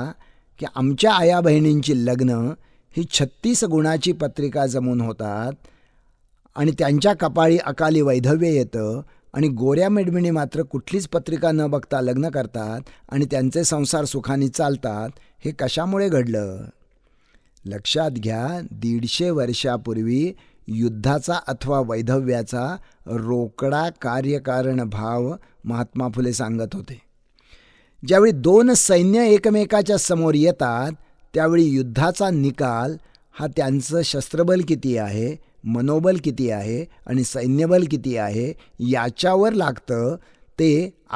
की आमच्या आया बहिणींची लग्न ही छत्तीस गुणाची पत्रिका जमून होतात आणि त्यांच्या कपाळी अकाली वैधव्य येतं आणि गोऱ्या मेडमिणी मात्र कुठलीच पत्रिका न बघता लग्न करतात आणि त्यांचे संसार सुखाने चालतात हे कशामुळे घडलं लक्षात घ्या दीडशे वर्षापूर्वी युद्धाचा अथवा वैधव्याचा रोकडा कार्यकारण भाव महात्मा फुले सांगत होते ज्यावेळी दोन सैन्य एकमेकाच्या समोर येतात त्यावेळी युद्धाचा निकाल हा त्यांचं शस्त्रबल किती आहे मनोबल किती आहे आणि सैन्यबल किती आहे याच्यावर लागतं ते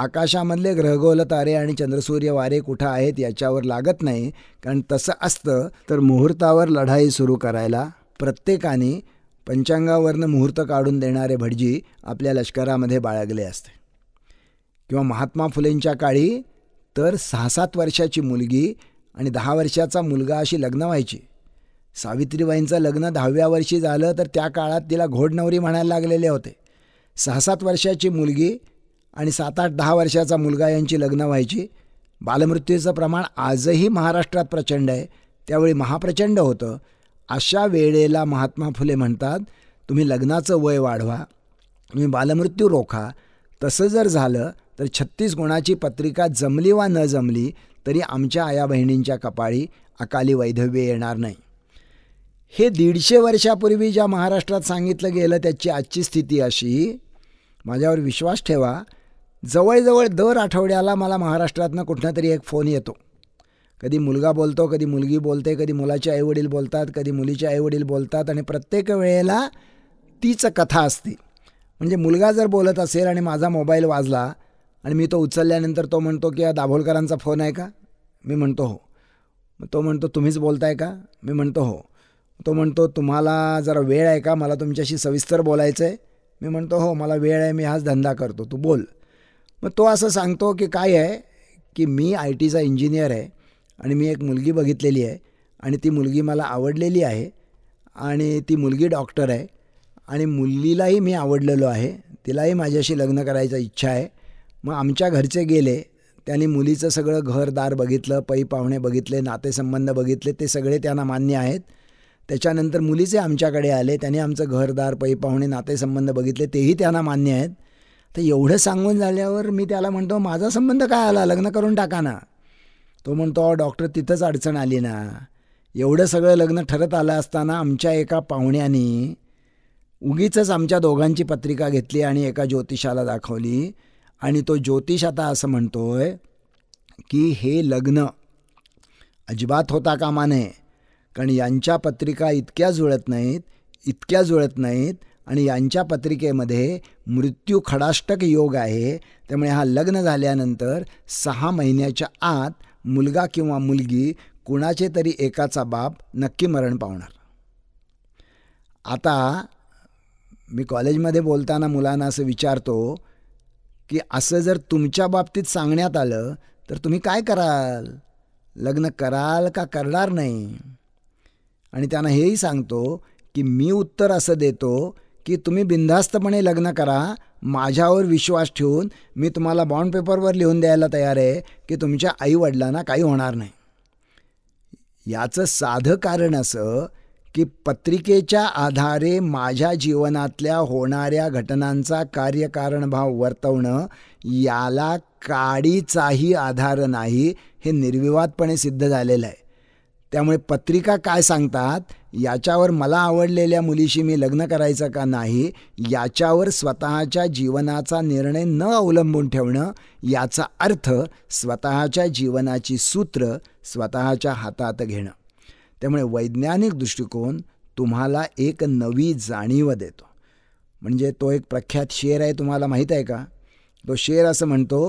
आकाशामधले ग्रहगोल तारे आणि चंद्रसूर्य वारे कुठं आहेत याच्यावर लागत नाही कारण तसं असतं तर मुहूर्तावर लढाई सुरू करायला प्रत्येकाने पंचांगावरनं मुहूर्त काढून देणारे भटजी आपल्या लष्करामध्ये बाळगले असते किंवा महात्मा फुलेंच्या काळी तर सहा सात वर्षाची मुलगी आणि दहा वर्षाचा मुलगा अशी लग्न व्हायची सावित्रीबाईंचं लग्न दहाव्या वर्षी झालं तर त्या काळात तिला घोडनवरी म्हणायला लागलेले होते सहा सात वर्षाची मुलगी आणि सात आठ दहा वर्षाचा मुलगा यांची लग्न व्हायची बालमृत्यूचं प्रमाण आजही महाराष्ट्रात प्रचंड आहे त्यावेळी महाप्रचंड होतं अशा वेळेला महात्मा फुले म्हणतात तुम्ही लग्नाचं वय वाढवा तुम्ही बालमृत्यू रोखा तसं जर झालं तर छत्तीस गुणाची पत्रिका जमली वा न जमली तरी आमच्या आया बहिणींच्या कपाळी अकाली वैधव्य येणार नाही हे दीडशे वर्षापूर्वी ज्या महाराष्ट्रात सांगितलं गेलं त्याची आजची स्थिती अशी माझ्यावर विश्वास ठेवा जवळजवळ दर आठवड्याला मला महाराष्ट्रातनं कुठला तरी एक फोन येतो कधी मुलगा बोलतो कधी मुलगी बोलते कधी मुलाचे आईवडील बोलतात कधी मुलीचे आईवडील बोलतात आणि प्रत्येक वेळेला तीच कथा असते म्हणजे मुलगा जर बोलत असेल आणि माझा मोबाईल वाजला आणि मी तो उचलल्यानंतर तो म्हणतो की दाभोलकरांचा फोन आहे का मी म्हणतो हो मग तो म्हणतो तुम्हीच बोलताय का मी म्हणतो हो तो म्हणतो तुम्हाला जरा वेळ आहे का मला तुमच्याशी सविस्तर बोलायचं आहे मी म्हणतो हो मला वेळ आहे मी हाच धंदा करतो तू बोल मग तो असं सांगतो की काय आहे की मी आय टीचा इंजिनियर आहे आणि मी एक मुलगी बघितलेली आहे आणि ती मुलगी मला आवडलेली आहे आणि ती मुलगी डॉक्टर आहे आणि मुलीलाही मी आवडलेलो आहे तिलाही माझ्याशी लग्न करायचा इच्छा आहे मग आमच्या घरचे गेले त्यांनी मुलीचं सगळं घरदार बघितलं पै पाहुणे बघितले नातेसंबंध बघितले ते सगळे त्यांना मान्य आहेत त्याच्यानंतर मुलीचे आमच्याकडे आले त्यांनी आमचं घरदार पै पाहुणे नातेसंबंध बघितले तेही त्यांना मान्य आहेत तर एवढं सांगून झाल्यावर मी त्याला म्हणतो माझा संबंध काय आला लग्न करून टाका ना तो म्हणतो डॉक्टर तिथंच अडचण आली ना एवढं सगळं लग्न ठरत आलं असताना आमच्या एका पाहुण्याने उगीच आमच्या दोघांची पत्रिका घेतली आणि एका ज्योतिषाला दाखवली आणि तो ज्योतिष आता असं म्हणतोय की हे लग्न अजिबात होता कामा नये कारण यांच्या पत्रिका इतक्या जुळत नाहीत इतक्या जुळत नाहीत आणि यांच्या पत्रिकेमध्ये मृत्यू खडाष्टक योग आहे त्यामुळे हा लग्न झाल्यानंतर सहा महिन्याच्या आत मुलगा किंवा मुलगी कुणाचे तरी एकाचा बाप नक्की मरण पावणार आता मी कॉलेजमध्ये बोलताना मुलांना असं विचारतो की असं जर तुमच्या बाबतीत सांगण्यात आलं तर तुम्ही काय कराल लग्न कराल का करणार नाही आणि त्यांना हेही सांगतो की मी उत्तर असं देतो की तुम्ही बिनधास्तपणे लग्न करा माझ्यावर विश्वास ठेवून मी तुम्हाला बॉन्ड पेपरवर लिहून द्यायला तयार आहे की तुमच्या आईवडिलांना काही होणार नाही याचं साधं कारण असं की पत्रिकेच्या आधारे माझ्या जीवनातल्या होणाऱ्या घटनांचा कार्यकारणभाव वर्तवणं याला काडीचाही आधार नाही हे निर्विवादपणे सिद्ध झालेलं आहे त्यामुळे पत्रिका काय सांगतात याच्यावर मला आवडलेल्या मुलीशी मी लग्न करायचं का नाही याच्यावर स्वतःच्या जीवनाचा निर्णय न अवलंबून ठेवणं याचा अर्थ स्वतःच्या जीवनाची सूत्र स्वतःच्या हातात घेणं त्यामुळे वैज्ञानिक दृष्टिकोन तुम्हाला एक नवी जाणीव देतो म्हणजे तो एक प्रख्यात शेर आहे तुम्हाला माहीत आहे का तो शेर असं म्हणतो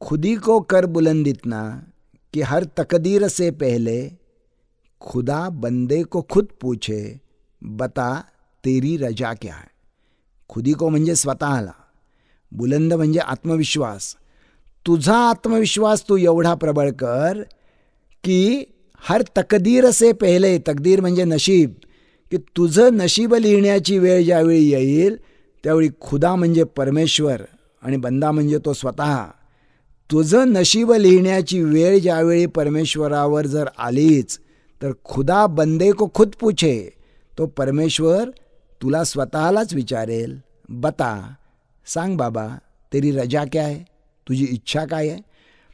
खुदी को कर बुलंदीतना की हर तकदीर से पहिले खुदा बंदे को खुद पूछे बता तेरी रजा क्या है खुदी को म्हणजे स्वतःला बुलंद म्हणजे आत्मविश्वास तुझा आत्मविश्वास तू एवढा प्रबळ कर की हर तकदीर असे पहिले तकदीर म्हणजे नशीब की तुझं नशीब लिहिण्याची वेळ ज्यावेळी येईल त्यावेळी खुदा म्हणजे परमेश्वर आणि बंदा म्हणजे तो स्वतः तुझं नशीब लिहिण्याची वेळ ज्यावेळी परमेश्वरावर जर आलीच तर खुदा बंदे को खुद पूछे तो परमेश्वर तुला स्वतःलाच विचारेल बता सांग बाबा तेरी रजा क्या आहे तुझी इच्छा काय आहे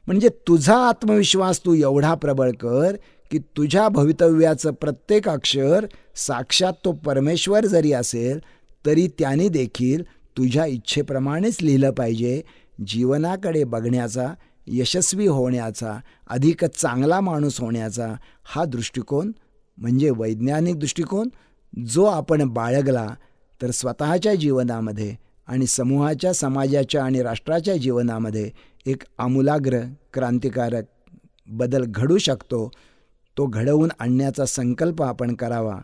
म्हणजे तुझा आत्मविश्वास तू एवढा प्रबळ कर की तुझ्या भवितव्याचं प्रत्येक अक्षर साक्षात तो परमेश्वर जरी असेल तरी त्याने देखील तुझ्या इच्छेप्रमाणेच लिहिलं पाहिजे जीवनाकडे बघण्याचा यशस्वी होण्याचा अधिक चांगला माणूस होण्याचा हा दृष्टिकोन म्हणजे वैज्ञानिक दृष्टिकोन जो आपण बाळगला तर स्वतःच्या जीवनामध्ये आणि समूहाच्या समाजाच्या आणि राष्ट्राच्या जीवनामध्ये एक आमूलाग्र क्रांतिकारक बदल घडू शकतो तो घडवून आणण्याचा संकल्प आपण करावा